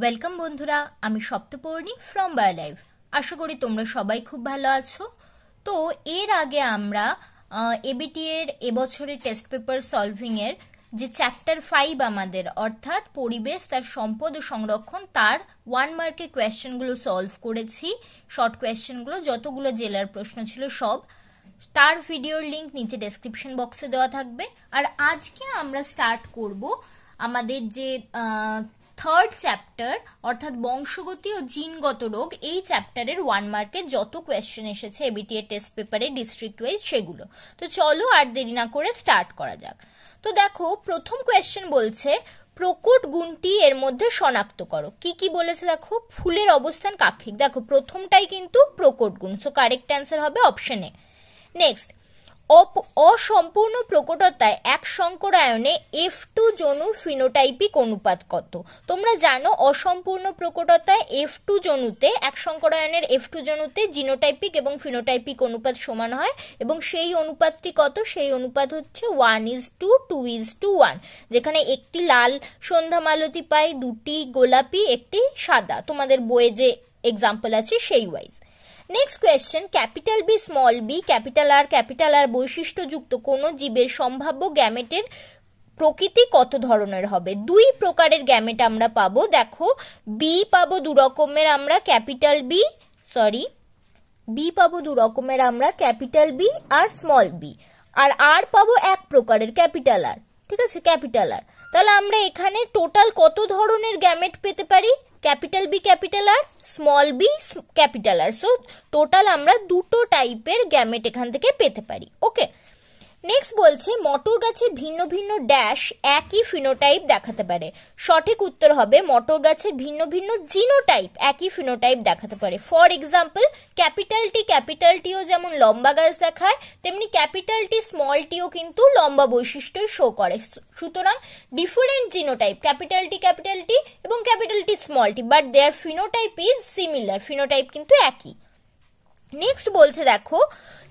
welcome বন্ধুরা আমি সপ্তপর্ণী from বায়োলাইভ আশা করি তোমরা সবাই খুব ভালো আছো তো এর আগে আমরা এবিটি এর এবছরের টেস্ট পেপার সলভিংয়ের যে চ্যাপ্টার ফাইভ আমাদের অর্থাৎ পরিবেশ তার সম্পদ ও সংরক্ষণ তার ওয়ান মার্কের কোয়েশ্চেনগুলো সলভ করেছি শর্ট কোয়েশ্চেনগুলো যতগুলো জেলার প্রশ্ন ছিল সব তার ভিডিওর লিঙ্ক নিচে ডেসক্রিপশন বক্সে দেওয়া থাকবে আর আজকে আমরা স্টার্ট করব আমাদের যে থার্ড চ্যাপ্টার অর্থাৎ বংশগতি ও জিনগত রোগ এই চ্যাপ্টারের ওয়ান মার্কে যত কোয়েশ্চেন এসেছে এবিটিএ টেস্ট পেপারে ডিস্ট্রিক্ট ওয়াইজ সেগুলো তো চলো আর দেরি না করে স্টার্ট করা যাক তো দেখো প্রথম কোয়েশ্চেন বলছে প্রকট গুণটি এর মধ্যে শনাক্ত করো কি কি বলেছে দেখো ফুলের অবস্থান কাক্ষিক দেখো প্রথমটাই কিন্তু প্রকট গুণ সো কারেক্ট অ্যান্সার হবে অপশন এ নেক্সট অসম্পূর্ণ প্রকটতায় এক সংকরায়নে এফ টু জনুর ফিনোটাইপিক অনুপাত কত তোমরা জানো অসম্পূর্ণ প্রকটতায় এফ টু জনুতে এক সংকরায়নের এফ টু জনুতে জিনোটাইপিক এবং ফিনোটাইপিক অনুপাত সমান হয় এবং সেই অনুপাতটি কত সেই অনুপাত হচ্ছে one is to two is to one যেখানে একটি লাল সন্ধ্যা মালতি পায় দুটি গোলাপি একটি সাদা তোমাদের বইয়ে যে এক্সাম্পল আছে সেই wise next question capital B small B capital R capital R বৈশিষ্ট্যযুক্ত কোনো জীবের সম্ভাব্য গ্যামেটের প্রকৃতি কত ধরনের হবে দুই প্রকারের গ্যামেট আমরা পাবো দেখো বি পাবো দু রকমের আমরা ক্যাপিটাল বি সরি বি পাবো দু রকমের আমরা ক্যাপিটাল বি আর স্মল বি আর আর পাবো এক প্রকারের ক্যাপিটাল আর ঠিক আছে ক্যাপিটাল আর তাহলে আমরা এখানে টোটাল কত ধরনের গ্যামেট পেতে পারি capital B capital R small B capital R so total আমরা দুটো টাইপের গ্যামেট এখান থেকে পেতে পারি ওকে নেক্সট বলছে মটর গাছের ভিন্ন ভিন্ন ড্যাশ একই ফিনোটাইপ দেখাতে পারে সঠিক উত্তর হবে মটর গাছের ভিন্ন ভিন্ন জিনোটাইপ একই ফিনোটাইপ দেখাতে পারে for example capital T capital টিও যেমন লম্বা গাছ দেখায় তেমনি ক্যাপিটাল টি স্মল টিও কিন্তু লম্বা বৈশিষ্ট্যই শো করে সুতরাং different genotype capital T capital T এবং capital T small T but their phenotype is similar phenotype কিন্তু একই নেক্সট বলছে দেখো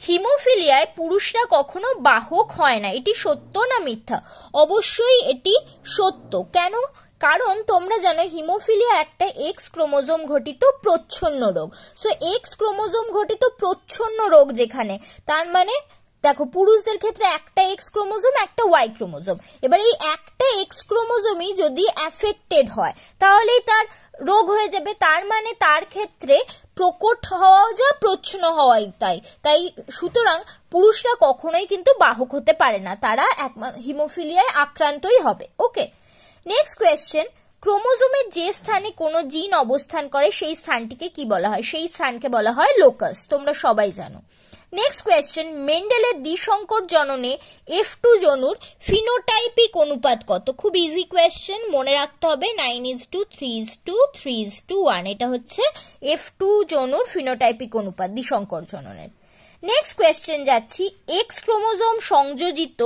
হিমোফিলিয়ায় পুরুষরা কখনো বাহক হয় না এটি সত্য না মিথ্যা অবশ্যই এটি সত্য কেন কারণ তোমরা জানো হিমোফিলিয়া একটা এক্স ক্রোমোজোম ঘটিত প্রচ্ছন্ন রোগ সো এক্স ক্রোমোজোম ঘটিত প্রচ্ছন্ন রোগ যেখানে তার মানে দেখো পুরুষদের ক্ষেত্রে একটা এক্স ক্রোমোজোম একটা ওয়াই ক্রোমোজোম এবার এই একটা এক্স ক্রোমোজোমই যদি অ্যাফেক্টেড হয় তাহলেই তার রোগ হয়ে যাবে তার মানে তার ক্ষেত্রে প্রকট হওয়াও যা প্রচ্ছন্ন হওয়াই তাই তাই সুতরাং পুরুষরা কখনোই কিন্তু বাহক হতে পারে না তারা একমা হিমোফিলিয়ায় আক্রান্তই হবে ওকে নেক্সট কোয়েশ্চেন ক্রোমোজোমের যে স্থানে কোনো জিন অবস্থান করে সেই স্থানটিকে কি বলা হয় সেই স্থানকে বলা হয় লোকাস তোমরা সবাই জানো নেক্সট কোয়েশ্চেন মেন্ডেলের দ্বিশঙ্কর জননে এফ টু জনুর ফিনোটাইপিক অনুপাত কত খুব ইজি কোয়েশ্চেন মনে রাখতে হবে nine is to three is to three is to one এটা হচ্ছে এফ টু জনুর ফিনোটাইপিক অনুপাত দ্বিশঙ্কর জননের নেক্সট কোয়েশ্চেন যাচ্ছি এক্স ক্রোমোজোম সংযোজিত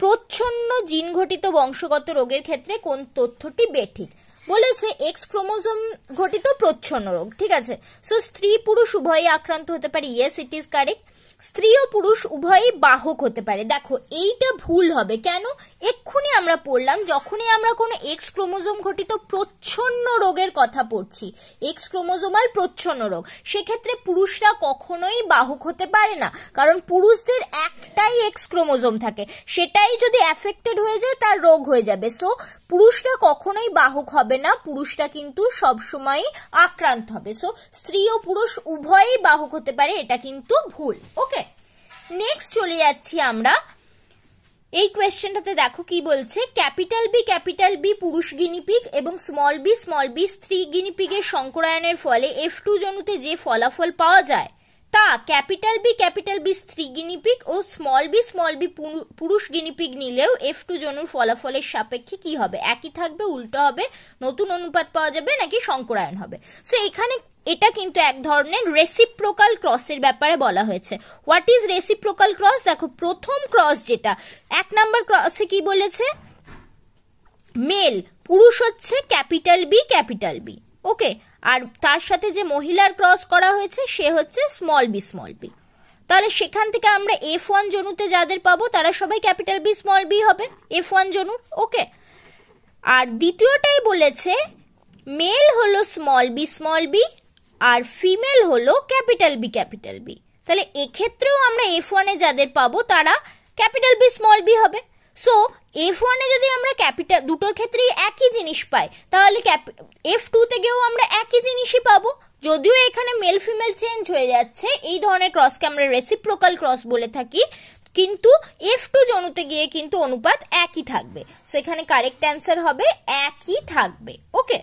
প্রচ্ছন্ন জিনঘটিত বংশগত রোগের ক্ষেত্রে কোন তথ্যটি বেঠিক বলেছে এক্স ক্রোমোজোম ঘটিত প্রচ্ছন্ন রোগ ঠিক আছে সো স্ত্রী পুরুষ উভয়ই আক্রান্ত হতে পারে ইয়েস ইট ইজ কারেক্ট স্ত্রী ও পুরুষ উভয়ই বাহক হতে পারে দেখো এইটা ভুল হবে কেন এক্ষুনি আমরা পড়লাম যখনই আমরা কোনো এক্স ক্রোমোজোম ঘটিত প্রচ্ছন্ন রোগের কথা পড়ছি এক্স ক্রোমোজোমাল প্রচ্ছন্ন রোগ সেক্ষেত্রে পুরুষরা কখনোই বাহক হতে পারে না কারণ পুরুষদের একটাই এক্স ক্রোমোজোম থাকে সেটাই যদি অ্যাফেক্টেড হয়ে যায় তার রোগ হয়ে যাবে সো পুরুষরা কখনোই বাহক হবে না পুরুষরা কিন্তু সবসময়ই আক্রান্ত হবে সো স্ত্রী ও পুরুষ উভয়ই বাহক হতে পারে এটা কিন্তু ভুল ওকে নেক্সট চলে যাচ্ছি আমরা এই কোয়েশ্চেনটাতে দেখো কি বলছে ক্যাপিটাল বি ক্যাপিটাল বি পুরুষ গিনিপিগ এবং স্মল বি স্মল বি স্ত্রী গিনিপিগের সংকরায়নের ফলে এফ টু জনুতে যে ফলাফল পাওয়া যায় তা ক্যাপিটাল বি ক্যাপিটাল বি স্ত্রী গিনিপিক ও স্মল বি স্মল বি পুরুষ গিনিপিক নিলেও এফ টু জনুর ফলাফলের সাপেক্ষে কি হবে একই থাকবে উল্টো হবে নতুন অনুপাত পাওয়া যাবে নাকি সংকরায়ন হবে সো এখানে এটা কিন্তু এক ধরনের রেসিপ্রোকাল ক্রসের ব্যাপারে বলা হয়েছে হোয়াট ইজ রেসিপ্রোকাল ক্রস দেখো প্রথম ক্রস যেটা এক নাম্বার ক্রসে কি বলেছে মেল পুরুষ হচ্ছে capital B capital B okay আর তার সাথে যে মহিলার ক্রস করা হয়েছে সে হচ্ছে স্মল বি স্মল বি তাহলে সেখান থেকে আমরা এফ ওয়ান জনুতে যাদের পাবো তারা সবাই ক্যাপিটাল বি স্মল বি হবে এফ ওয়ান জনুর ওকে আর দ্বিতীয়টাই বলেছে মেল হলো স্মল বি স্মল বি আর ফিমেল হলো ক্যাপিটাল বি ক্যাপিটাল বি তাহলে এক্ষেত্রেও আমরা এফ ওয়ানে যাদের পাবো তারা ক্যাপিটাল বি স্মল বি হবে সো এফ ওয়ানে যদি আমরা ক্যাপিটাল দুটোর ক্ষেত্রেই একই জিনিস পাই তাহলে এফ টুতে গিয়েও আমরা একই জিনিসই পাবো যদিও এখানে মেল ফিমেল চেঞ্জ হয়ে যাচ্ছে এই ধরনের ক্রসকে আমরা রেসিপ্রোকাল ক্রস বলে থাকি কিন্তু এফ টু জনুতে গিয়ে কিন্তু অনুপাত একই থাকবে সেখানে কারেক্ট অ্যান্সার হবে একই থাকবে ওকে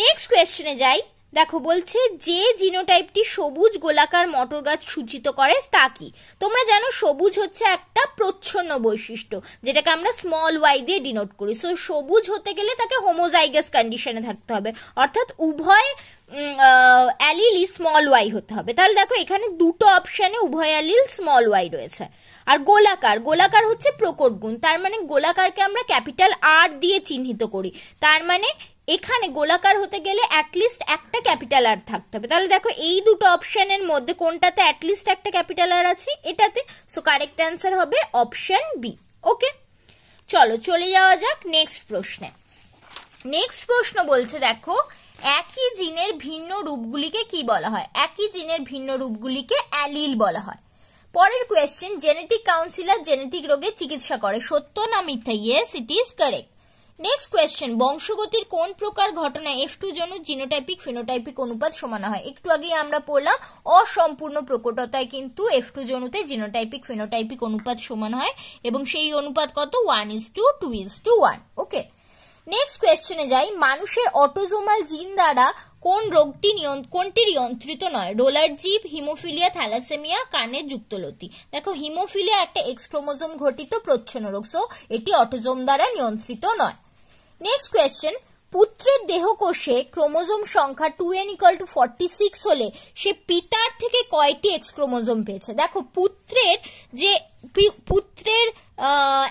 নেক্সট কোয়েশ্চনে যাই দেখো বলছে যে জিনোটাইপটি সবুজ গোলাকার মটর গাছ সূচিত করে তা কি তোমরা জানো সবুজ হচ্ছে একটা প্রচ্ছন্ন বৈশিষ্ট্য যেটাকে আমরা স্মল ওয়াই দিয়ে ডিনোট করি সো সবুজ হতে গেলে তাকে হোমোজাইগাস কন্ডিশনে থাকতে হবে অর্থাৎ উভয় অ্যালিলই স্মল ওয়াই হতে হবে তাহলে দেখো এখানে দুটো অপশানে উভয় অ্যালিল স্মল ওয়াই রয়েছে আর গোলাকার গোলাকার হচ্ছে প্রকট গুণ তার মানে গোলাকারকে আমরা ক্যাপিটাল আর দিয়ে চিহ্নিত করি তার মানে এখানে গোলাকার হতে গেলে অ্যাটলিস্ট একটা ক্যাপিটাল আর থাকতে হবে তাহলে দেখো এই দুটো অপশানের মধ্যে কোনটাতে অ্যাটলিস্ট একটা ক্যাপিটাল আর আছে এটাতে সো কারেক্ট অ্যান্সার হবে অপশান বি ওকে চলো চলে যাওয়া যাক নেক্সট প্রশ্নে নেক্সট প্রশ্ন বলছে দেখো একই জিনের ভিন্ন রূপগুলিকে কি বলা হয় একই জিনের ভিন্ন রূপগুলিকে অ্যালিল বলা হয় পরের কোয়েশ্চেন জেনেটিক কাউন্সিলর জেনেটিক রোগের চিকিৎসা করে সত্য না মিথ্যা yes it is correct next question বংশগতির কোন প্রকার ঘটনা এফ টু জন্য জিনোটাইপিক ফিনোটাইপিক অনুপাত সমান হয় একটু আগেই আমরা পড়লাম অসম্পূর্ণ প্রকটতায় কিন্তু এফ টু জনুতে জিনোটাইপিক ফিনোটাইপিক অনুপাত সমান হয় এবং সেই অনুপাত কত one is to two is to one okay next কোয়েশ্চেনে যাই মানুষের অটোজোমাল জিন দ্বারা কোন রোগটি কোনটি নিয়ন্ত্রিত নয় রোলার জিপ হিমোফিলিয়া থ্যালাসেমিয়া কানের যুক্তলতি দেখো হিমোফিলিয়া একটা এক্সট্রোমোজোম ঘটিত প্রচ্ছন্ন রোগ সো এটি অটোজোম দ্বারা নিয়ন্ত্রিত নয় নেক্সট কোয়েশ্চেন পুত্রের দেহকোষে ক্রোমোজোম সংখ্যা two N equal to forty six হলে সে পিতার থেকে কয়টি এক্স ক্রোমোজোম পেয়েছে দেখো পুত্রের যে পুত্রের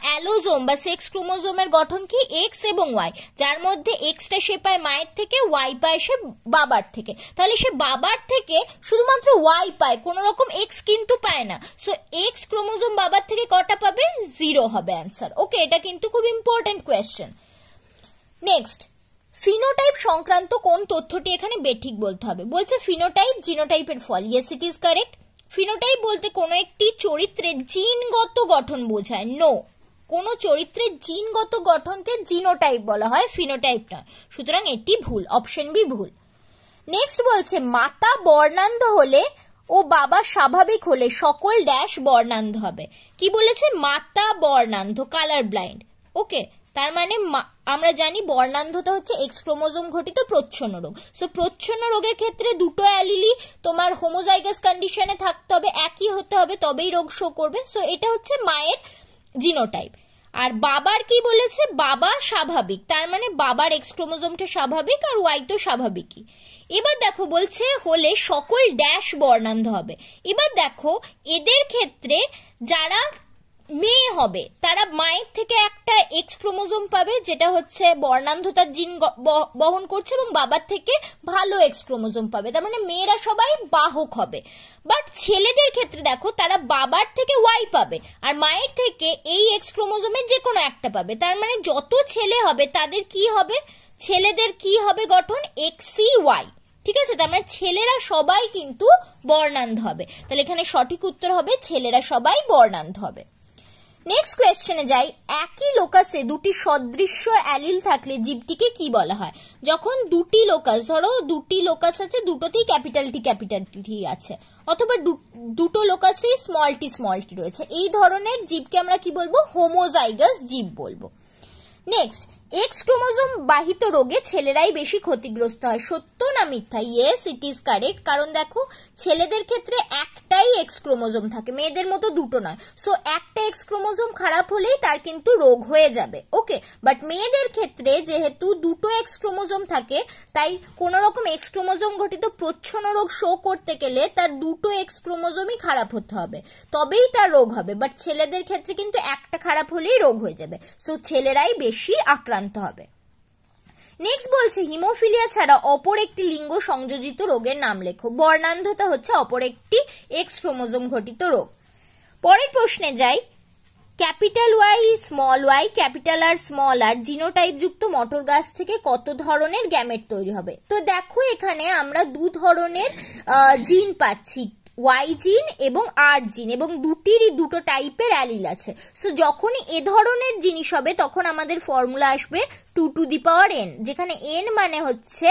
অ্যালোজোম বা সেক্স ক্রোমোজোমের গঠন কি এক্স এবং ওয়াই যার মধ্যে এক্সটা সে পায় মায়ের থেকে ওয়াই পায় সে বাবার থেকে তাহলে সে বাবার থেকে শুধুমাত্র ওয়াই পায় কোনো রকম এক্স কিন্তু পায় না সো এক্স ক্রোমোজোম বাবার থেকে কটা পাবে জিরো হবে অ্যান্সার ওকে এটা কিন্তু খুব ইম্পর্ট্যান্ট কোয়েশ্চেন নেক্সট ফিনোটাইপ সংক্রান্ত কোন তথ্যটি এখানে বেঠিক বলতে হবে বলছে ফিনোটাইপ জিনোটাইপের ফল yes it is correct phenotype বলতে কোনো একটি চরিত্রের জিনগত গঠন বোঝায় নো কোনো চরিত্রের জিনগত গঠনকে জিনোটাইপ বলা হয় ফিনোটাইপ নয় সুতরাং এটি ভুল অপশন বি ভুল নেক্সট বলছে মাতা বর্ণান্ধ হলে ও বাবা স্বাভাবিক হলে সকল ড্যাশ বর্ণান্ধ হবে কি বলেছে মাতা বর্ণান্ধ কালার ব্লাইন্ড ওকে তার মানে আমরা জানি বর্ণান্ধতা হচ্ছে এক্স ক্রোমোজোম ঘটিত প্রচ্ছন্ন রোগ সো প্রচ্ছন্ন রোগের ক্ষেত্রে দুটো অ্যালিলি তোমার হোমোজাইগাস কন্ডিশনে থাকতে হবে একই হতে হবে তবেই রোগ শো করবে সো এটা হচ্ছে মায়ের জিনোটাইপ আর বাবার কি বলেছে বাবা স্বাভাবিক তার মানে বাবার এক্স ক্রোমোজোমটা স্বাভাবিক আর ওয়াই তো স্বাভাবিকই এবার দেখো বলছে হলে সকল ড্যাশ বর্ণান্ধ হবে এবার দেখো এদের ক্ষেত্রে যারা মেয়ে হবে তারা মায়ের থেকে একটা এক্স ক্রোমোজোম পাবে যেটা হচ্ছে বর্ণান্ধতার জিন বহন করছে এবং বাবার থেকে ভালো এক্স ক্রোমোজোম পাবে তার মানে মেয়েরা সবাই বাহক হবে বাট ছেলেদের ক্ষেত্রে দেখো তারা বাবার থেকে ওয়াই পাবে আর মায়ের থেকে এই এক্স ক্রোমোজোমের যে কোনো একটা পাবে তার মানে যত ছেলে হবে তাদের কি হবে ছেলেদের কি হবে গঠন এক্সি ওয়াই ঠিক আছে তার মানে ছেলেরা সবাই কিন্তু বর্ণান্ধ হবে তাহলে এখানে সঠিক উত্তর হবে ছেলেরা সবাই বর্ণান্ধ হবে নেক্সট কোয়েশ্চেনে যাই একই লোকাসে দুটি সদৃশ্য অ্যালিল থাকলে জীবটিকে কি বলা হয় যখন দুটি লোকাস ধরো দুটি লোকাস আছে দুটোতেই ক্যাপিটাল টি ক্যাপিটাল টি আছে অথবা দুটো লোকাসেই স্মল টি স্মল টি রয়েছে এই ধরনের জীবকে আমরা কি বলবো হোমোজাইগাস জীব বলবো নেক্সট এক্স ক্রোমোজোম বাহিত রোগে ছেলেরাই বেশি ক্ষতিগ্রস্ত হয় সত্য না মিথ্যা ইয়েস ইট ইজ কারেক্ট কারণ দেখো ছেলেদের ক্ষেত্রে একটাই এক্স ক্রোমোজোম থাকে মেয়েদের মতো দুটো নয় সো একটা এক্স ক্রোমোজোম খারাপ হলেই তার কিন্তু রোগ হয়ে যাবে ওকে বাট মেয়েদের ক্ষেত্রে যেহেতু দুটো এক্স ক্রোমোজোম থাকে তাই কোনো রকম এক্স ক্রোমোজোম ঘটিত প্রচ্ছন্ন রোগ শো করতে গেলে তার দুটো এক্স ক্রোমোজোমই খারাপ হতে হবে তবেই তার রোগ হবে বাট ছেলেদের ক্ষেত্রে কিন্তু একটা খারাপ হলেই রোগ হয়ে যাবে সো ছেলেরাই বেশি আক্রান্ত আক্রান্ত হবে নেক্সট বলছে হিমোফিলিয়া ছাড়া অপর একটি লিঙ্গ সংযোজিত রোগের নাম লেখো বর্ণান্ধতা হচ্ছে অপর একটি এক্স ক্রোমোজোম ঘটিত রোগ পরের প্রশ্নে যাই capital Y small Y capital R small R জিনোটাইপযুক্ত মটর গাছ থেকে কত ধরনের গ্যামেট তৈরি হবে তো দেখো এখানে আমরা দু ধরনের জিন পাচ্ছি ওয়াই জিন এবং আর জিন এবং দুটিরই দুটো টাইপের অ্যালিল আছে সো যখনই এ ধরনের জিনিস হবে তখন আমাদের ফর্মুলা আসবে two to the power N যেখানে এন মানে হচ্ছে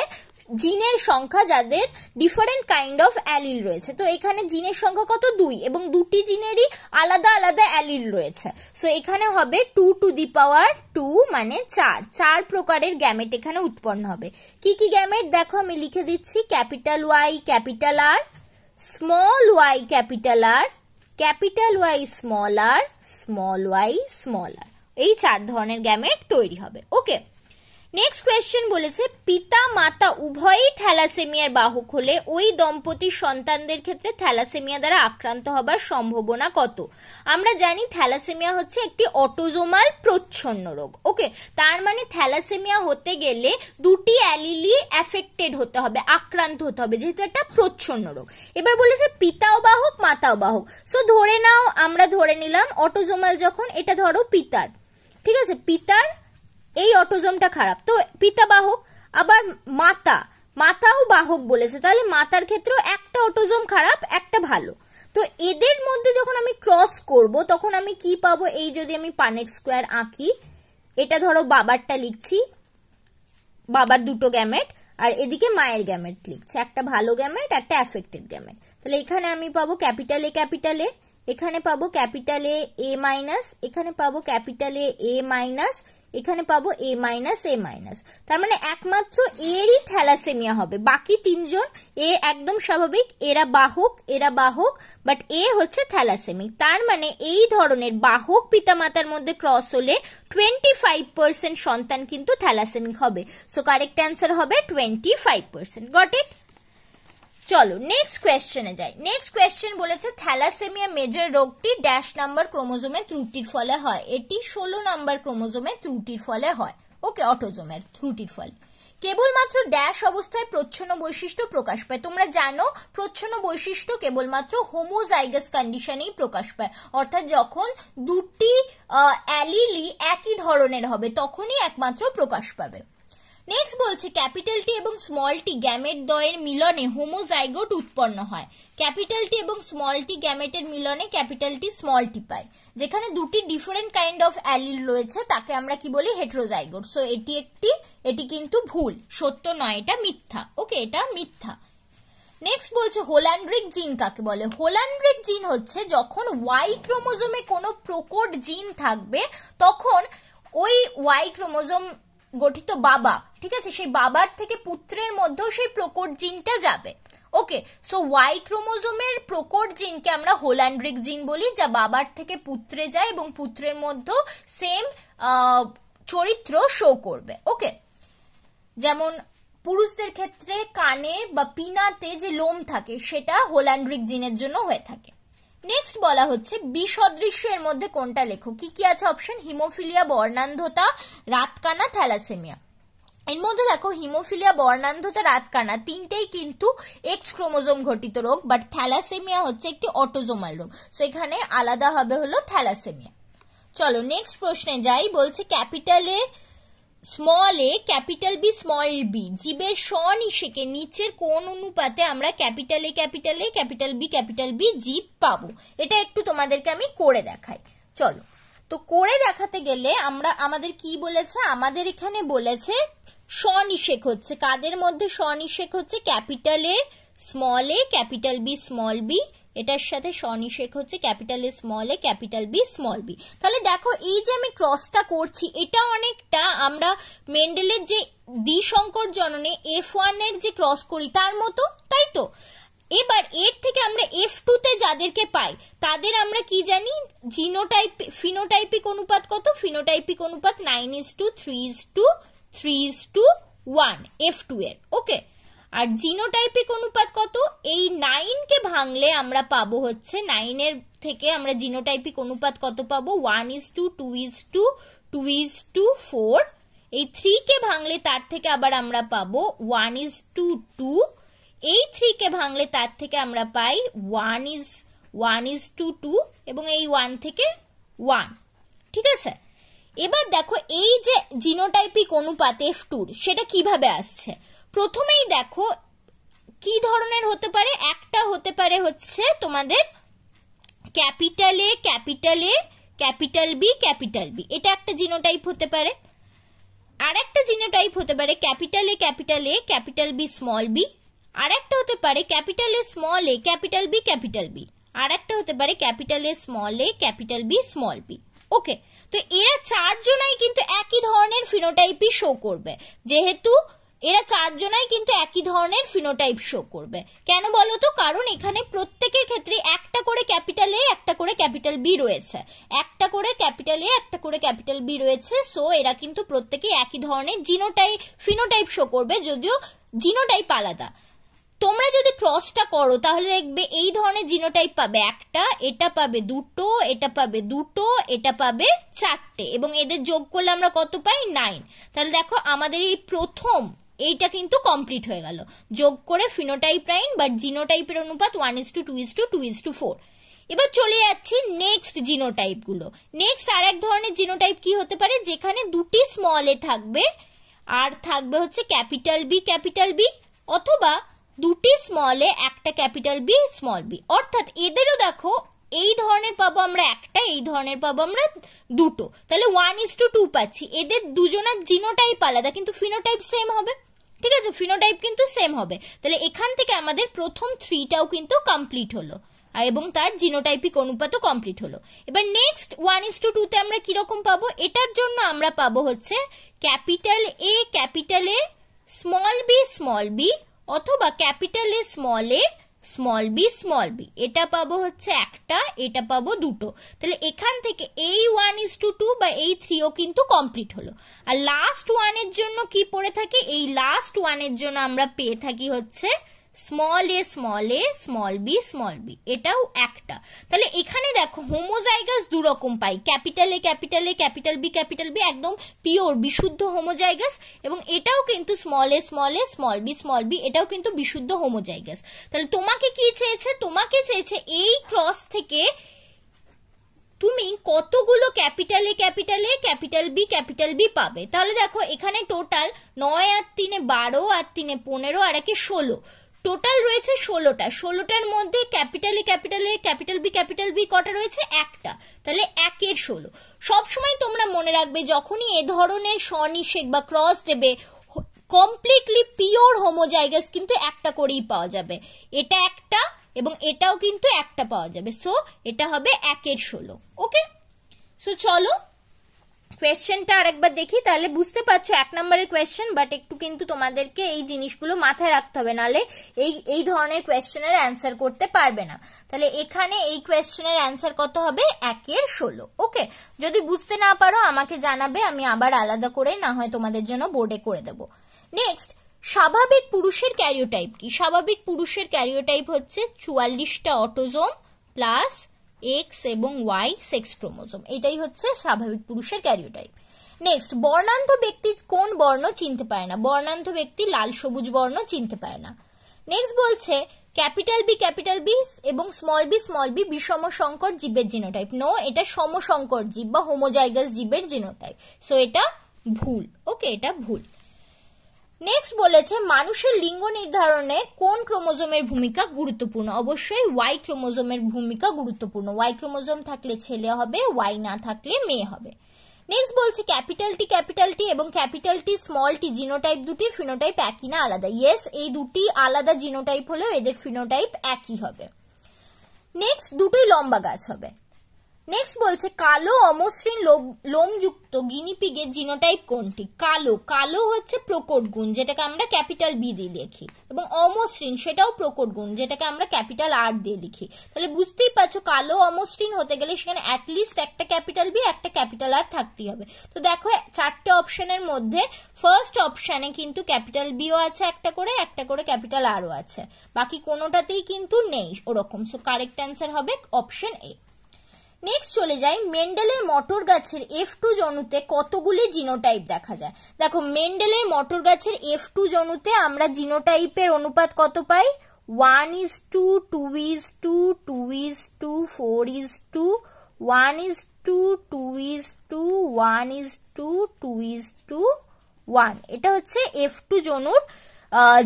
জিনের সংখ্যা যাদের ডিফারেন্ট কাইন্ড অফ অ্যালিল রয়েছে তো এখানে জিনের সংখ্যা কত দুই এবং দুটি জিনেরই আলাদা আলাদা অ্যালিল রয়েছে সো এখানে হবে two to the power two মানে চার চার প্রকারের গ্যামেট এখানে উৎপন্ন হবে কি কি গ্যামেট দেখো আমি লিখে দিচ্ছি capital Y capital R small y capital R capital Y small R small Y small R এই চার ধরনের গ্যামেট তৈরি হবে ওকে নেক্সট কোয়েশ্চেন বলেছে পিতা মাতা উভয়ই থ্যালাসেমিয়ার বাহক হলে ওই দম্পতির সন্তানদের ক্ষেত্রে থ্যালাসেমিয়া দ্বারা আক্রান্ত হবার সম্ভাবনা কত আমরা জানি থ্যালাসেমিয়া হচ্ছে একটি অটোজোমাল প্রচ্ছন্ন রোগ ওকে তার মানে থ্যালাসেমিয়া হতে গেলে দুটি অ্যালিলি অ্যাফেক্টেড হতে হবে আক্রান্ত হতে হবে যেহেতু একটা প্রচ্ছন্ন রোগ এবার বলেছে পিতাও বাহক মাতাও বাহক সো ধরে নাও আমরা ধরে নিলাম অটোজোমাল যখন এটা ধরো পিতার ঠিক আছে পিতার এই অটোজমটা খারাপ তো পিতা বাহক আবার মাতা মাতাও বাহক বলেছে তাহলে মাতার ক্ষেত্রেও একটা অটোজম খারাপ একটা ভালো তো এদের মধ্যে যখন আমি ক্রস করব তখন আমি কি পাবো এই যদি আমি পানেট স্কোয়ার আঁকি এটা ধরো বাবারটা লিখছি বাবার দুটো গ্যামেট আর এদিকে মায়ের গ্যামেট লিখছে একটা ভালো গ্যামেট একটা অ্যাফেক্টেড গ্যামেট তাহলে এখানে আমি পাবো ক্যাপিটাল এ ক্যাপিটাল এ এখানে পাবো ক্যাপিটাল এ এ মাইনাস এখানে পাবো ক্যাপিটাল এ এ মাইনাস এখানে পাবো এ মাইনাস এ মাইনাস তার মানে একমাত্র এরই থ্যালাসেমিয়া হবে বাকি তিনজন এ একদম স্বাভাবিক এরা বাহক এরা বাহক বাট এ হচ্ছে থ্যালাসেমিক তার মানে এই ধরনের বাহক পিতামাতার মধ্যে ক্রস হলে টোয়েন্টি ফাইভ পার্সেন্ট সন্তান কিন্তু থ্যালাসেমিক হবে সো কারেক্ট অ্যান্সার হবে twenty five percent got it চলো নেক্সট কোয়েশ্চেনে যাই নেক্সট কোয়েশ্চেন বলেছে থ্যালাসেমিয়া মেজর রোগটি ড্যাশ নাম্বার ক্রোমোজোমে ত্রুটির ফলে হয় এটি ষোলো নাম্বার ক্রোমোজোমে ত্রুটির ফলে হয় ওকে অটোজোমের ত্রুটির ফল কেবলমাত্র ড্যাশ অবস্থায় প্রচ্ছন্ন বৈশিষ্ট্য প্রকাশ পায় তোমরা জানো প্রচ্ছন্ন বৈশিষ্ট্য কেবলমাত্র হোমোজাইগাস কন্ডিশনেই প্রকাশ পায় অর্থাৎ যখন দুটি অ্যালিলি একই ধরনের হবে তখনই একমাত্র প্রকাশ পাবে নেক্সট বলছে ক্যাপিটাল টি এবং স্মল টি গ্যামেট দ্বয়ের মিলনে হোমোজাইগোট উৎপন্ন হয় ক্যাপিটাল টি এবং স্মল টি গ্যামেটের মিলনে ক্যাপিটাল টি স্মল টি পায় যেখানে দুটি ডিফারেন্ট কাইন্ড অফ অ্যালিল রয়েছে তাকে আমরা কি বলি হেট্রোজাইগোট সো এটি একটি এটি কিন্তু ভুল সত্য নয় এটা মিথ্যা ওকে এটা মিথ্যা নেক্সট বলছে হোল্যান্ড্রিক জিন কাকে বলে হোল্যান্ড্রিক জিন হচ্ছে যখন ওয়াই ক্রোমোজোমে কোনো প্রকট জিন থাকবে তখন ওই ওয়াই ক্রোমোজোম গঠিত বাবা ঠিক আছে সেই বাবার থেকে পুত্রের মধ্যেও সেই প্রকট জিনটা যাবে ওকে সো ওয়াই ক্রোমোজোমের প্রকট জিনকে আমরা হোল্যান্ড্রিক জিন বলি যা বাবার থেকে পুত্রে যায় এবং পুত্রের মধ্যেও সেম চরিত্র শো করবে ওকে যেমন পুরুষদের ক্ষেত্রে কানে বা পিনাতে যে লোম থাকে সেটা হোল্যান্ড্রিক জিনের জন্য হয়ে থাকে নেক্সট বলা হচ্ছে বিসদৃশ্যের মধ্যে কোনটা লেখো কি কি আছে অপশন হিমোফিলিয়া বর্ণান্ধতা রাতকানা থ্যালাসেমিয়া এর মধ্যে দেখো হিমোফিলিয়া বর্ণান্ধতা রাতকানা তিনটেই কিন্তু এক্স ক্রোমোজোম ঘটিত রোগ বাট থ্যালাসেমিয়া হচ্ছে একটি অটোজোমাল রোগ সো এখানে আলাদা হবে হলো থ্যালাসেমিয়া চলো নেক্সট প্রশ্নে যাই বলছে capital A small A capital B small B জীবের স্বনিষেকে নিচের কোন অনুপাতে আমরা capital A capital A capital B capital B জীব পাবো এটা একটু তোমাদেরকে আমি করে দেখাই চলো তো করে দেখাতে গেলে আমরা আমাদের কি বলেছে আমাদের এখানে বলেছে স্বনিষেক হচ্ছে কাদের মধ্যে স্বনিষেক হচ্ছে capital A small A capital B small B এটার সাথে স্বনিষেক হচ্ছে capital A small A capital B small B তাহলে দেখো এই যে আমি ক্রসটা করছি এটা অনেকটা আমরা মেন্ডেলের যে দ্বিশঙ্কর জননে এফ ওয়ানের যে ক্রস করি তার মতো তাই তো এবার এর থেকে আমরা এফ টুতে যাদেরকে পাই তাদের আমরা কি জানি জিনোটাইপ ফিনোটাইপিক অনুপাত কত ফিনোটাইপিক অনুপাত nine is to three is to three is to one F two এর ওকে আর জিনোটাইপিক অনুপাত কত এই নাইনকে ভাঙলে আমরা পাবো হচ্ছে নাইনের থেকে আমরা জিনোটাইপিক অনুপাত কত পাবো one is to two is to two is to four এই থ্রিকে ভাঙলে তার থেকে আবার আমরা পাবো ওয়ান ইজ টু টু এই থ্রিকে ভাঙলে তার থেকে আমরা পাই one is one is to two এবং এই ওয়ান থেকে ওয়ান ঠিক আছে এবার দেখো এই যে জিনোটাইপিক অনুপাত এফ টুর সেটা কিভাবে আসছে প্রথমেই দেখো কি ধরনের হতে পারে একটা হতে পারে হচ্ছে তোমাদের capital A capital A capital B capital B এটা একটা জিনোটাইপ হতে পারে আর একটা জিনোটাইপ হতে পারে capital A capital A capital B small B আর একটা হতে পারে capital A small A capital B capital B আর একটা হতে পারে capital A small A capital B small B okay তো এরা চারজনাই কিন্তু একই ধরনের ফিনোটাইপই শো করবে যেহেতু এরা চারজনাই কিন্তু একই ধরনের ফিনোটাইপ শো করবে কেন বলো তো কারণ এখানে প্রত্যেকের ক্ষেত্রে একটা করে ক্যাপিটাল এ একটা করে ক্যাপিটাল বি রয়েছে একটা করে ক্যাপিটাল এ একটা করে ক্যাপিটাল বি রয়েছে সো এরা কিন্তু প্রত্যেকে একই ধরনের জিনোটাইপ ফিনোটাইপ শো করবে যদিও জিনোটাইপ আলাদা তোমরা যদি ক্রসটা করো তাহলে দেখবে এই ধরনের জিনোটাইপ পাবে একটা এটা পাবে দুটো এটা পাবে দুটো এটা পাবে চারটে এবং এদের যোগ করলে আমরা কত পাই নাইন তাহলে দেখো আমাদের এই প্রথম এইটা কিন্তু কমপ্লিট হয়ে গেল যোগ করে ফিনোটাইপ রাইন বা জিনোটাইপের অনুপাত one is to two is to two is to four এবার চলে যাচ্ছি নেক্সট জিনোটাইপগুলো নেক্সট আর এক ধরনের জিনোটাইপ কি হতে পারে যেখানে দুটি স্মল এ থাকবে আর থাকবে হচ্ছে ক্যাপিটাল বি ক্যাপিটাল বি অথবা দুটি স্মল এ একটা ক্যাপিটাল বি স্মল বি অর্থাৎ এদেরও দেখো এই ধরনের পাবো আমরা একটা এই ধরনের পাবো আমরা দুটো তাহলে ওয়ান ইস টু টু পাচ্ছি এদের দুজনের জিনোটাইপ আলাদা কিন্তু ফিনোটাইপ সেম হবে ঠিক আছে ফিনোটাইপ কিন্তু সেম হবে তাহলে এখান থেকে আমাদের প্রথম থ্রিটাও কিন্তু কমপ্লিট হলো আর এবং তার জিনোটাইপিক অনুপাতও কমপ্লিট হলো এবার নেক্সট ওয়ান ইস টু টুতে আমরা কীরকম পাবো এটার জন্য আমরা পাবো হচ্ছে capital A capital A small B small B অথবা capital A small A small B small B এটা পাবো হচ্ছে একটা এটা পাবো দুটো তাহলে এখান থেকে এই ওয়ান ইজ টু টু বা এই থ্রিও কিন্তু কমপ্লিট হলো আর লাস্ট ওয়ানের জন্য কি পড়ে থাকে এই লাস্ট ওয়ানের জন্য আমরা পেয়ে থাকি হচ্ছে small A small A small B small B এটাও একটা তাহলে এখানে দেখো হোমোজাইগাস দু রকম পাই capital A capital A capital B capital B একদম পিওর বিশুদ্ধ হোমোজাইগাস এবং এটাও কিন্তু small A small A small B small B এটাও কিন্তু বিশুদ্ধ হোমোজাইগাস তাহলে তোমাকে কি চেয়েছে তোমাকে চেয়েছে এই ক্রস থেকে তুমি কতগুলো capital A capital A capital B capital B পাবে তাহলে দেখো এখানে টোটাল নয় আর তিনে বারো আর তিনে পনেরো আর একে ষোলো টোটাল রয়েছে ষোলোটা ষোলোটার মধ্যে capital A capital A capital B capital B কটা রয়েছে একটা তাহলে একের ষোলো সবসময় তোমরা মনে রাখবে যখনই এ ধরনের স্বনিষেক বা ক্রস দেবে কমপ্লিটলি পিওর হোমোজাইগাস কিন্তু একটা করেই পাওয়া যাবে এটা একটা এবং এটাও কিন্তু একটা পাওয়া যাবে সো এটা হবে একের ষোলো ওকে সো চলো কোয়েশ্চেনটা আরেকবার দেখি তাহলে বুঝতে পারছো এক নম্বরের কোয়েশ্চেন বাট একটু কিন্তু তোমাদেরকে এই জিনিসগুলো মাথায় রাখতে হবে নালে এই এই ধরনের কোয়েশ্চেনের অ্যান্সার করতে পারবে না তাহলে এখানে এই কোয়েশ্চেনের অ্যান্সার কত হবে একের ষোলো ওকে যদি বুঝতে না পারো আমাকে জানাবে আমি আবার আলাদা করে না হয় তোমাদের জন্য বোর্ডে করে দেব নেক্সট স্বাভাবিক পুরুষের ক্যারিওটাইপ কি স্বাভাবিক পুরুষের ক্যারিওটাইপ হচ্ছে চুয়াল্লিশটা অটোজোম প্লাস এক্স এবং ওয়াই সেক্স ক্রোমোজোম এটাই হচ্ছে স্বাভাবিক পুরুষের ক্যারিওটাইপ নেক্সট বর্ণান্ধ ব্যক্তি কোন বর্ণ চিনতে পারে না বর্ণান্ধ ব্যক্তি লাল সবুজ বর্ণ চিনতে পারে না নেক্সট বলছে ক্যাপিটাল বি ক্যাপিটাল বি এবং স্মল বি স্মল বি বিষম সংকর জীবের জিনোটাইপ নো এটা সমসংকর জীব বা হোমোজাইগাস জীবের জিনোটাইপ সো এটা ভুল ওকে এটা ভুল নেক্সট বলেছে মানুষের লিঙ্গ নির্ধারণে কোন ক্রোমোজোমের ভূমিকা গুরুত্বপূর্ণ অবশ্যই ওয়াই ক্রোমোজোমের ভূমিকা গুরুত্বপূর্ণ ওয়াই ক্রোমোজোম থাকলে ছেলে হবে ওয়াই না থাকলে মেয়ে হবে নেক্সট বলছে ক্যাপিটাল টি ক্যাপিটাল টি এবং capital T small T genotype দুটির ফিনোটাইপ একই না আলাদা ইয়েস এই দুটি আলাদা জিনোটাইপ হলেও এদের ফিনোটাইপ একই হবে নেক্সট দুটোই লম্বা গাছ হবে নেক্সট বলছে কালো অমসৃণ লোমযুক্ত গিনিপিগের জিনোটাইপ কোনটি কালো কালো হচ্ছে প্রকট গুণ যেটাকে আমরা ক্যাপিটাল বি দিয়ে লিখি এবং অমসৃণ সেটাও প্রকট গুণ যেটাকে আমরা ক্যাপিটাল আর দিয়ে লিখি তাহলে বুঝতেই পারছো কালো অমসৃণ হতে গেলে সেখানে অ্যাটলিস্ট একটা ক্যাপিটাল বি একটা ক্যাপিটাল আর থাকতেই হবে তো দেখো চারটে অপশানের মধ্যে ফার্স্ট অপশানে কিন্তু ক্যাপিটাল বিও আছে একটা করে একটা করে ক্যাপিটাল আরও আছে বাকি কোনোটাতেই কিন্তু নেই ওরকম সো কারেক্ট অ্যান্সার হবে অপশন এ নেক্সট চলে যাই মেন্ডেলের মটর গাছের এফ টু জনুতে কতগুলি জিনোটাইপ দেখা যায় দেখো মেন্ডেলের মটর গাছের এফ টু জনুতে আমরা জিনোটাইপের অনুপাত কত পাই one is to two is to two is to four is to one is to two is to one is to two is to one এটা হচ্ছে এফ টু জনুর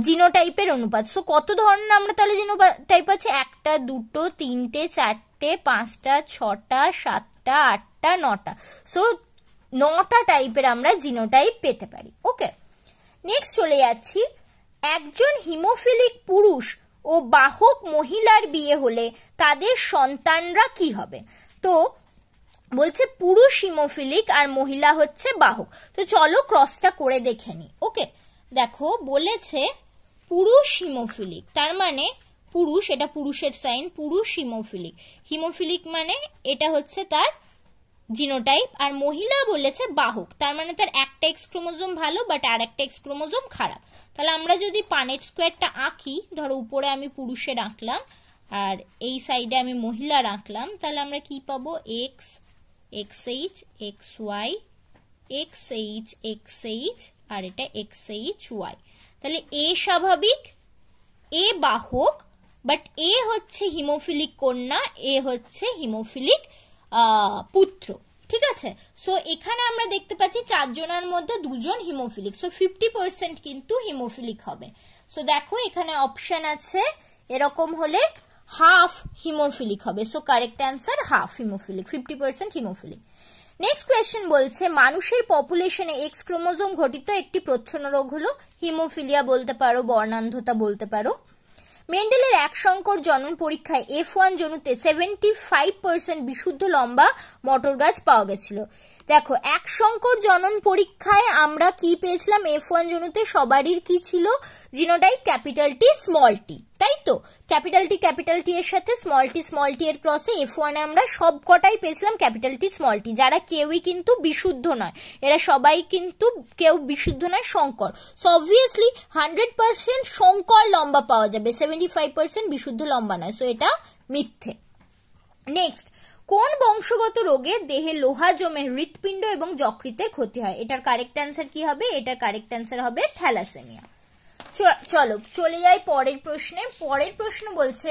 জিনোটাইপের অনুপাত সো কত ধরনের আমরা তাহলে জিনোটাইপ আছে একটা দুটো তিনটে চারটে চারটে পাঁচটা ছটা সাতটা আটটা নটা সো নটা টাইপের আমরা জিনোটাইপ পেতে পারি ওকে নেক্সট চলে যাচ্ছি একজন হিমোফিলিক পুরুষ ও বাহক মহিলার বিয়ে হলে তাদের সন্তানরা কি হবে তো বলছে পুরুষ হিমোফিলিক আর মহিলা হচ্ছে বাহক তো চলো ক্রসটা করে দেখে নি ওকে দেখো বলেছে পুরুষ হিমোফিলিক তার মানে পুরুষ এটা পুরুষের সাইন পুরুষ হিমোফিলিক হিমোফিলিক মানে এটা হচ্ছে তার জিনোটাইপ আর মহিলা বলেছে বাহক তার মানে তার একটা এক্স ক্রোমোজোম ভালো বাট আর একটা এক্স ক্রোমোজোম খারাপ তাহলে আমরা যদি পানেট স্কোয়ারটা আঁকি ধরো উপরে আমি পুরুষে আঁকলাম আর এই সাইডে আমি মহিলা রাখলাম তাহলে আমরা কি পাবো X X H X Y X H X H আর এটা এক্স এইচ ওয়াই তাহলে এ স্বাভাবিক এ বাহক বাট এ হচ্ছে হিমোফিলিক কন্যা এ হচ্ছে হিমোফিলিক পুত্র ঠিক আছে সো এখানে আমরা দেখতে পাচ্ছি চারজনের মধ্যে দুজন হিমোফিলিক সো ফিফটি পার্সেন্ট কিন্তু হিমোফিলিক হবে সো দেখো এখানে অপশান আছে এরকম হলে হাফ হিমোফিলিক হবে so correct answer half haemophilic fifty percent haemophilic next question বলছে মানুষের পপুলেশনে এক্স ক্রোমোজোম ঘটিত একটি প্রচ্ছন্ন রোগ হলো হিমোফিলিয়া বলতে পারো বর্ণান্ধতা বলতে পারো মেন্ডেলের এক শঙ্কর জনন পরীক্ষায় এফ ওয়ান জনুতে সেভেন্টি ফাইভ পার্সেন্ট বিশুদ্ধ লম্বা মটর গাছ পাওয়া গেছিল দেখো এক সংকর জনন পরীক্ষায় আমরা কি পেয়েছিলাম এফ ওয়ান জনুতে সবারই কি ছিল genotype capital T small T তাই তো ক্যাপিটাল টি ক্যাপিটাল টি এর সাথে স্মল টি স্মল টি এর ক্রসে এফ ওয়ানে আমরা সব কটাই পেয়েছিলাম ক্যাপিটাল টি স্মল টি যারা কেউই কিন্তু বিশুদ্ধ নয় এরা সবাই কিন্তু কেউ বিশুদ্ধ নয় শঙ্কর সো অবভিয়াসলি হান্ড্রেড পার্সেন্ট শঙ্কর লম্বা পাওয়া যাবে সেভেন্টি ফাইভ পার্সেন্ট বিশুদ্ধ লম্বা নয় সো এটা মিথ্যে নেক্সট কোন বংশগত রোগে দেহে লোহা জমে হৃৎপিণ্ড এবং যকৃতের ক্ষতি হয় এটার কারেক্ট অ্যান্সার কি হবে এটার কারেক্ট অ্যান্সার হবে থ্যালাসেমিয়া চলো চলে যাই পরের প্রশ্নে পরের প্রশ্ন বলছে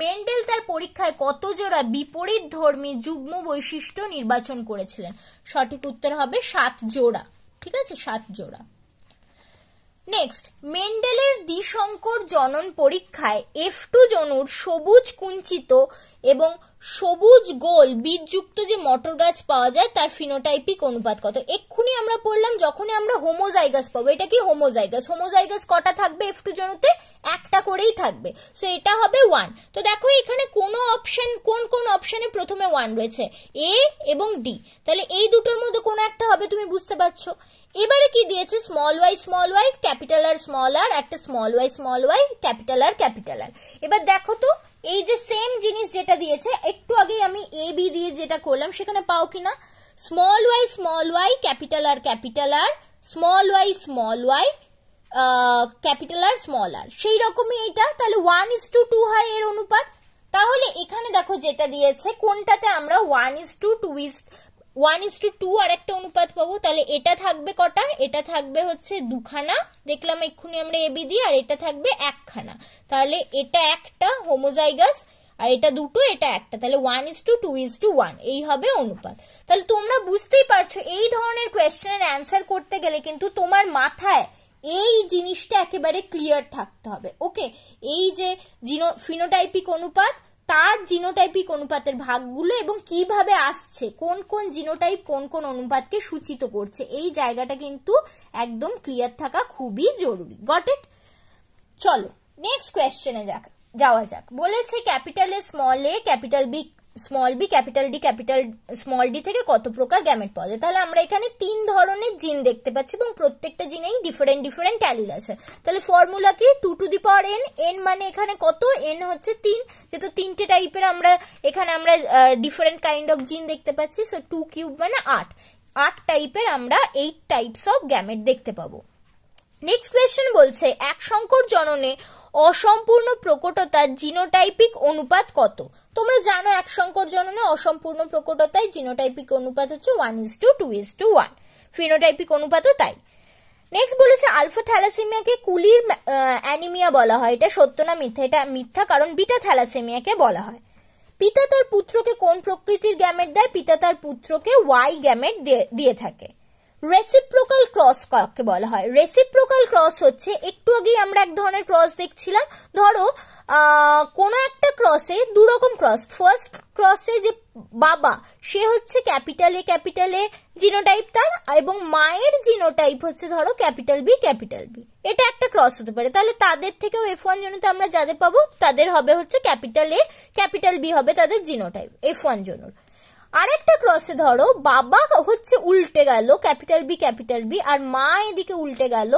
মেন্ডেল তার পরীক্ষায় কত জোড়া বিপরীত ধর্মী যুগ্ম বৈশিষ্ট্য নির্বাচন করেছিলেন সঠিক উত্তর হবে সাত জোড়া ঠিক আছে সাত জোড়া নেক্সট মেন্ডেলের দ্বিশঙ্কর জনন পরীক্ষায় এফ টু জনুর সবুজ কুঞ্চিত এবং সবুজ গোল বীজযুক্ত যে মটর গাছ পাওয়া যায় তার ফিনোটাইপিক অনুপাত কত এক্ষুনি আমরা পড়লাম যখনই আমরা হোমোজাইগাস পাবো এটা কি হোমোজাইগাস হোমোজাইগাস কটা থাকবে একটু জনুতে একটা করেই থাকবে সো এটা হবে ওয়ান তো দেখো এখানে কোনো অপশন কোন কোন অপশনে প্রথমে ওয়ান রয়েছে এ এবং ডি তাহলে এই দুটোর মধ্যে কোনো একটা হবে তুমি বুঝতে পারছো এবারে কি দিয়েছে small Y small Y capital R small R একটা small Y small Y capital R capital R এবার দেখো তো এই যে সেম জিনিস যেটা দিয়েছে একটু আগে আমি এ বি দিয়ে যেটা করলাম সেখানে পাও কিনা small Y small Y capital R capital R small Y small Y capital R small R সেই রকমই এটা তাহলে ওয়ান ইস টু টু হয় এর অনুপাত তাহলে এখানে দেখো যেটা দিয়েছে কোনটাতে আমরা one is to two is one is to two আর একটা অনুপাত পাবো তাহলে এটা থাকবে কটা এটা থাকবে হচ্ছে দুখানা দেখলাম এক্ষুনি আমরা এবি দিই আর এটা থাকবে একখানা তাহলে এটা একটা হোমোজাইগাস আর এটা দুটো এটা একটা তাহলে one is to two is to one এই হবে অনুপাত তাহলে তোমরা বুঝতেই পারছো এই ধরনের কোয়েশ্চেনের অ্যান্সার করতে গেলে কিন্তু তোমার মাথায় এই জিনিসটা একেবারে ক্লিয়ার থাকতে হবে ওকে এই যে জিনো ফিনোটাইপিক অনুপাত তার জিনোটাইপিক অনুপাতের ভাগগুলো এবং কিভাবে আসছে কোন কোন জিনোটাইপ কোন কোন অনুপাতকে সূচিত করছে এই জায়গাটা কিন্তু একদম ক্লিয়ার থাকা খুবই জরুরি গট ইট চলো নেক্সট কোয়েশ্চেনে যাক যাওয়া যাক বলেছে capital A small A capital B small B capital D capital small D থেকে কত প্রকার গ্যামেট পাওয়া যায় তাহলে আমরা এখানে তিন ধরনের জিন দেখতে পাচ্ছি এবং প্রত্যেকটা জিনেই ডিফারেন্ট ডিফারেন্ট ট্যালিল আছে তাহলে ফর্মুলা কি two to the power n n মানে এখানে কত এন হচ্ছে তিন যেহেতু তিনটে টাইপের আমরা এখানে আমরা ডিফারেন্ট কাইন্ড অফ জিন দেখতে পাচ্ছি সো টু কিউব মানে আট আট টাইপের আমরা এইট টাইপস অফ গ্যামেট দেখতে পাবো নেক্সট কোয়েশ্চেন বলছে এক সংকট জননে অসম্পূর্ণ প্রকটতার জিনোটাইপিক অনুপাত কত তোমরা জানো এক সংকর জননে অসম্পূর্ণ প্রকটতায় জিনোটাইপিক অনুপাত হচ্ছে one is to two is to one phenotypic অনুপাতও তাই নেক্সট বলেছে আলফা থ্যালাসেমিয়াকে কুলির অ্যানিমিয়া বলা হয় এটা সত্য না মিথ্যা এটা মিথ্যা কারণ বিটা থ্যালাসেমিয়াকে বলা হয় পিতা তার পুত্রকে কোন প্রকৃতির গ্যামেট দেয় পিতা তার পুত্রকে ওয়াই গ্যামেট দিয়ে থাকে রেসিপ্রোকাল ক্রস কাকে বলা হয় রেসিপ্রোকাল ক্রস হচ্ছে একটু আগেই আমরা এক ধরনের ক্রস দেখছিলাম ধরো কোনো একটা ক্রসে দু রকম ক্রস ফার্স্ট ক্রসে যে বাবা সে হচ্ছে ক্যাপিটালে ক্যাপিটালে জিনোটাইপ তার এবং মায়ের জিনোটাইপ হচ্ছে ধরো ক্যাপিটাল বি ক্যাপিটাল বি এটা একটা ক্রস হতে পারে তাহলে তাদের থেকেও এফ ওয়ান জনিত আমরা যাদের পাবো তাদের হবে হচ্ছে ক্যাপিটাল এ ক্যাপিটাল বি হবে তাদের জিনোটাইপ এফ ওয়ান জনুর আরেকটা ক্রসে ধরো বাবা হচ্ছে উল্টে গেল ক্যাপিটাল বি ক্যাপিটাল বি আর মা এদিকে উল্টে গেল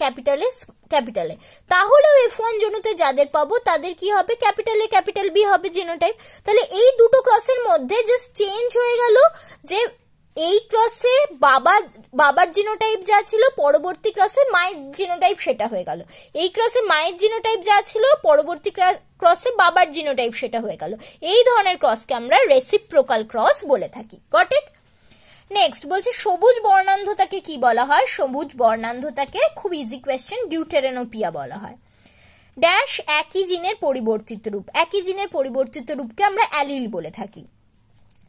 ক্যাপিটালে ক্যাপিটালে তাহলে এফ ফোন জনুতে যাদের পাবো তাদের কি হবে ক্যাপিটালে ক্যাপিটাল বি হবে জিনোটাইপ তাহলে এই দুটো ক্রসের মধ্যে জাস্ট চেঞ্জ হয়ে গেল যে এই ক্রসে বাবা বাবার জিনোটাইপ যা ছিল পরবর্তী ক্রসে মায়ের জিনোটাইপ সেটা হয়ে গেল এই ক্রসে মায়ের জিনোটাইপ যা ছিল পরবর্তী ক্রসে বাবার জিনোটাইপ সেটা হয়ে গেল এই ধরনের ক্রসকে আমরা রেসিপ্রোকাল ক্রস বলে থাকি গট ইট নেক্সট বলছে সবুজ বর্ণান্ধতাকে কি বলা হয় সবুজ বর্ণান্ধতাকে খুব ইজি কোয়েশ্চেন ডিউটেরেনোপিয়া বলা হয় ড্যাশ একই জিনের পরিবর্তিত রূপ একই জিনের পরিবর্তিত রূপকে আমরা অ্যালিল বলে থাকি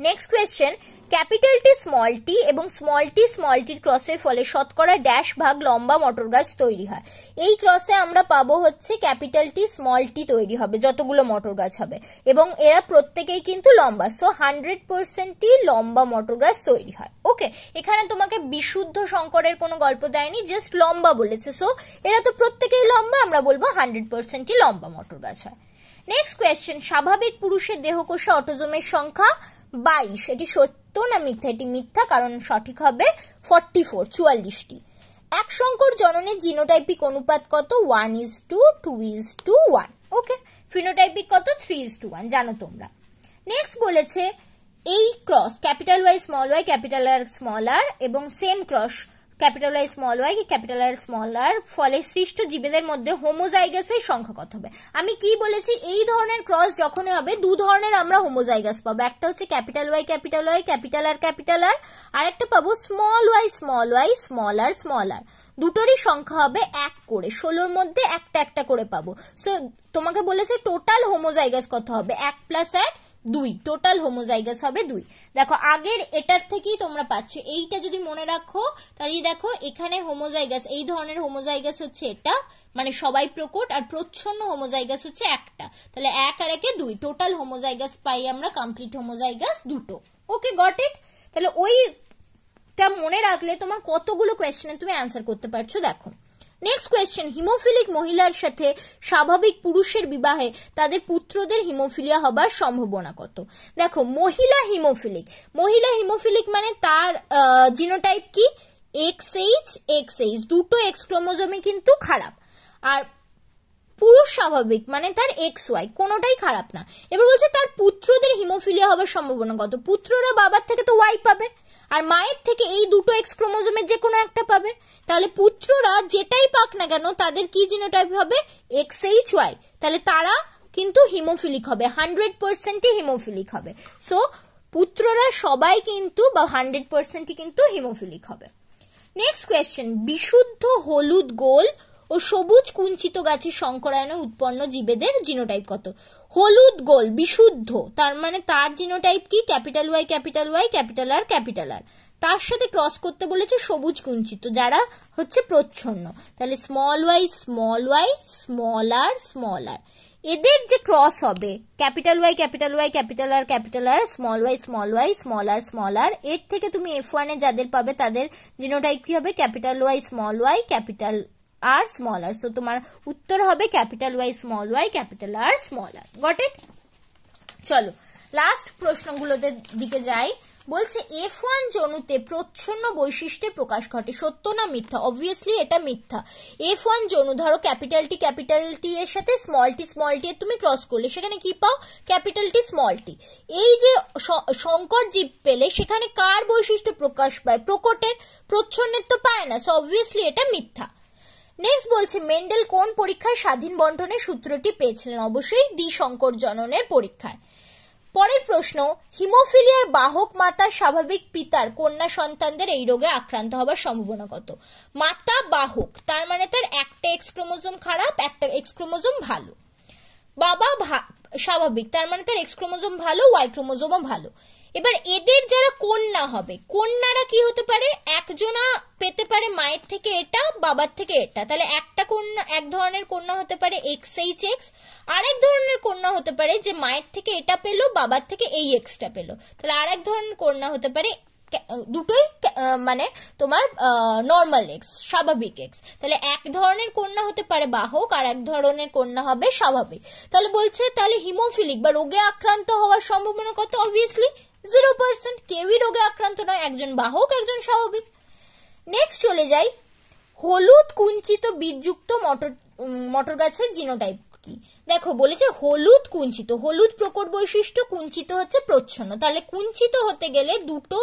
next question capital T small T এবং স্মল টি স্মল ক্রসের ফলে শতকরা ড্যাশ ভাগ লম্বা মটর গাছ তৈরি হয় এই ক্রসে আমরা পাবো হচ্ছে ক্যাপিটাল টি স্মল টি তৈরি হবে যতগুলো মটর গাছ হবে এবং এরা প্রত্যেকেই কিন্তু লম্বা সো হান্ড্রেড পার্সেন্টই লম্বা মটর গাছ তৈরি হয় ওকে এখানে তোমাকে বিশুদ্ধ শঙ্করের কোনো গল্প দেয়নি জাস্ট লম্বা বলেছে সো এরা তো প্রত্যেকেই লম্বা আমরা বলবো হান্ড্রেড পার্সেন্টই লম্বা মটর গাছ হয় নেক্সট কোয়েশ্চেন স্বাভাবিক পুরুষের দেহকোষে অটোজোমের সংখ্যা বাইশ এটি সত্য না মিথ্যা এটি মিথ্যা কারণ সঠিক হবে ফর্টি ফোর চুয়াল্লিশটি এক সংকর জননের জিনোটাইপিক অনুপাত কত one is to two is to one okay phenotypic কত থ্রি ইজ টু ওয়ান জানো তোমরা নেক্সট বলেছে এই cross capital Y small Y capital R small R এবং same cross capital I small Y কি ক্যাপিটাল আর স্মল আর ফলে সৃষ্ট জীবেদের মধ্যে হোমোজাইগাসের সংখ্যা কত হবে আমি কি বলেছি এই ধরনের ক্রস যখনই হবে দু ধরনের আমরা হোমোজাইগাস পাবো একটা হচ্ছে capital Y capital Y capital R capital R আরেকটা পাবো small Y small Y small R small R দুটোরই সংখ্যা হবে এক করে ষোলোর মধ্যে একটা একটা করে পাবো সো তোমাকে বলেছে টোটাল হোমোজাইগাস কত হবে এক প্লাস এক দুই টোটাল হোমোজাইগাস হবে দুই দেখো আগের এটার থেকেই তোমরা পাচ্ছ এইটা যদি মনে রাখো তাহলে দেখো এখানে হোমোজাইগাস এই ধরনের হোমোজাইগাস হচ্ছে এটা মানে সবাই প্রকট আর প্রচ্ছন্ন হোমোজাইগাস হচ্ছে একটা তাহলে এক আর একে দুই টোটাল হোমোজাইগাস পাই আমরা কমপ্লিট হোমোজাইগাস দুটো ওকে গট ইট তাহলে ওইটা মনে রাখলে তোমার কতগুলো কোয়েশ্চেনে তুমি অ্যান্সার করতে পারছো দেখো নেক্সট কোয়েশ্চেন হিমোফিলিক মহিলার সাথে স্বাভাবিক পুরুষের বিবাহে তাদের পুত্রদের হিমোফিলিয়া হবার সম্ভাবনা কত দেখো মহিলা হিমোফিলিক মহিলা হিমোফিলিক মানে তার জিনোটাইপ কি এক্স এইচ এক্স এইচ দুটো এক্স ক্রোমোজোমই কিন্তু খারাপ আর পুরুষ স্বাভাবিক মানে তার এক্স ওয়াই কোনোটাই খারাপ না এবার বলছে তার পুত্রদের হিমোফিলিয়া হবার সম্ভাবনা কত পুত্ররা বাবার থেকে তো ওয়াই পাবে আর মায়ের থেকে এই দুটো এক্স ক্রোমোজোমের যে কোনো একটা পাবে তাহলে পুত্ররা যেটাই পাক না কেন তাদের কি জিনোটাইপ হবে এক্স এইচ ওয়াই তাহলে তারা কিন্তু হিমোফিলিক হবে হান্ড্রেড পার্সেন্টই হিমোফিলিক হবে সো পুত্ররা সবাই কিন্তু বা হান্ড্রেড পার্সেন্টই কিন্তু হিমোফিলিক হবে নেক্সট কোয়েশ্চেন বিশুদ্ধ হলুদ গোল ও সবুজ কুঞ্চিত গাছের সংকরায়নে উৎপন্ন জীবেদের জিনোটাইপ কত হলুদ গোল বিশুদ্ধ তার মানে তার জিনোটাইপ কি capital Y capital Y capital R capital R তার সাথে ক্রস করতে বলেছে সবুজ কুঞ্চিত যারা হচ্ছে প্রচ্ছন্ন তাহলে small Y small Y small R small R এদের যে ক্রস হবে capital Y capital Y capital R capital R small Y small Y small R small R এর থেকে তুমি এফ ওয়ানে যাদের পাবে তাদের জিনোটাইপ কি হবে capital Y small Y capital R small R so তোমার উত্তর হবে capital Y small Y capital R small R got it চলো লাস্ট প্রশ্নগুলোতে দিকে যাই বলছে এফ ওয়ান জনুতে প্রচ্ছন্ন বৈশিষ্ট্যের প্রকাশ ঘটে সত্য না মিথ্যা অবভিয়াসলি এটা মিথ্যা এফ ওয়ান জনু ধরো ক্যাপিটাল টি ক্যাপিটাল টি এর সাথে স্মল টি স্মল টি তুমি ক্রস করলে সেখানে কি পাও ক্যাপিটাল টি স্মল টি এই যে শঙ্কর জীব পেলে সেখানে কার বৈশিষ্ট্য প্রকাশ পায় প্রকটের প্রচ্ছন্নের তো পায় না সো অবভিয়াসলি এটা মিথ্যা নেক্সট বলছে মেন্ডেল কোন পরীক্ষায় স্বাধীন বন্টনের সূত্রটি পেয়েছিলেন অবশ্যই দ্বি শঙ্কর জননের পরীক্ষায় পরের প্রশ্ন হিমোফিলিয়ার বাহক মাতার স্বাভাবিক পিতার কন্যা সন্তানদের এই রোগে আক্রান্ত হবার সম্ভাবনা কত মাতা বাহক তার মানে তার একটা এক্সক্রোমোজোম খারাপ একটা এক্সক্রোমোজোম ভালো বাবা স্বাভাবিক তার মানে তার এক্সক্রোমোজোম ভালো ওয়াই ক্রোমোজোমও ভালো এবার এদের যারা কন্যা হবে কন্যারা কি হতে পারে একজনা পেতে পারে মায়ের থেকে এটা বাবার থেকে এটা তাহলে একটা কন্যা এক ধরনের কন্যা হতে পারে এক্স এইচ এক্স আর এক ধরনের কন্যা হতে পারে যে মায়ের থেকে এটা পেলো বাবার থেকে এই এক্সটা পেলো তাহলে আর এক ধরনের কন্যা হতে পারে দুটোই মানে তোমার নর্মাল এক্স স্বাভাবিক এক্স তাহলে এক ধরনের কন্যা হতে পারে বাহক আর এক ধরনের কন্যা হবে স্বাভাবিক তাহলে বলছে তাহলে হিমোফিলিক বা রোগে আক্রান্ত হওয়ার সম্ভাবনা কত অবভিয়াসলি জিরো পার্সেন্ট কেউই রোগে আক্রান্ত নয় একজন বাহক একজন স্বাভাবিক নেক্সট চলে যাই হলুদ কুঞ্চিত বীজযুক্ত মটর মটর গাছের জিনোটাইপ কি দেখো বলেছে হলুদ কুঞ্চিত হলুদ প্রকট বৈশিষ্ট্য কুঞ্চিত হচ্ছে প্রচ্ছন্ন তাহলে কুঞ্চিত হতে গেলে দুটো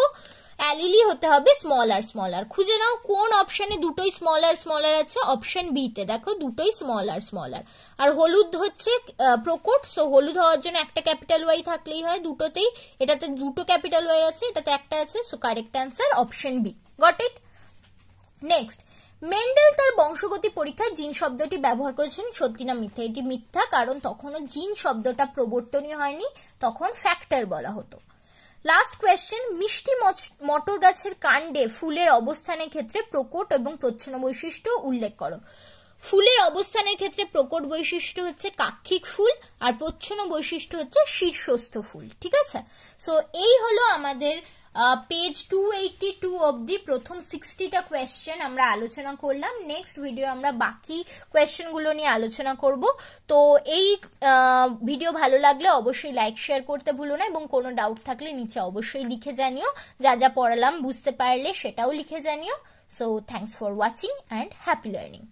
অ্যালিলি e e হতে হবে স্মলার স্মলার খুঁজে নাও কোন অপশানে দুটোই স্মলার স্মলার আছে অপশান বিতে দেখো দুটোই স্মলার স্মলার আর হলুদ হচ্ছে প্রকট সো হলুদ হওয়ার জন্য একটা ক্যাপিটাল ওয়াই থাকলেই হয় দুটোতেই এটাতে দুটো ক্যাপিটাল ওয়াই আছে এটাতে একটা আছে so correct answer option B got it next Mendel তার বংশগতি পরীক্ষায় জিন শব্দটি ব্যবহার করেছেন সত্যি না মিথ্যা এটি মিথ্যা কারণ তখনও জিন শব্দটা প্রবর্তনীয় হয়নি তখন ফ্যাক্টর বলা হতো লাস্ট কোয়েশ্চেন মিষ্টি মটর গাছের কাণ্ডে ফুলের অবস্থানের ক্ষেত্রে প্রকট এবং প্রচ্ছন্ন বৈশিষ্ট্য উল্লেখ করো ফুলের অবস্থানের ক্ষেত্রে প্রকট বৈশিষ্ট্য হচ্ছে কাক্ষিক ফুল আর প্রচ্ছন্ন বৈশিষ্ট্য হচ্ছে শীর্ষস্থ ফুল ঠিক আছে সো এই হলো আমাদের পেজ টু এইটটি টু অবধি প্রথম সিক্সটিটা কোয়েশ্চেন আমরা আলোচনা করলাম নেক্সট ভিডিও আমরা বাকি কোয়েশ্চেনগুলো নিয়ে আলোচনা করব তো এই ভিডিও ভালো লাগলে অবশ্যই লাইক শেয়ার করতে ভুলো না এবং কোনো ডাউট থাকলে নিচে অবশ্যই লিখে জানিও যা যা পড়ালাম বুঝতে পারলে সেটাও লিখে জানিও so thanks for watching and happy learning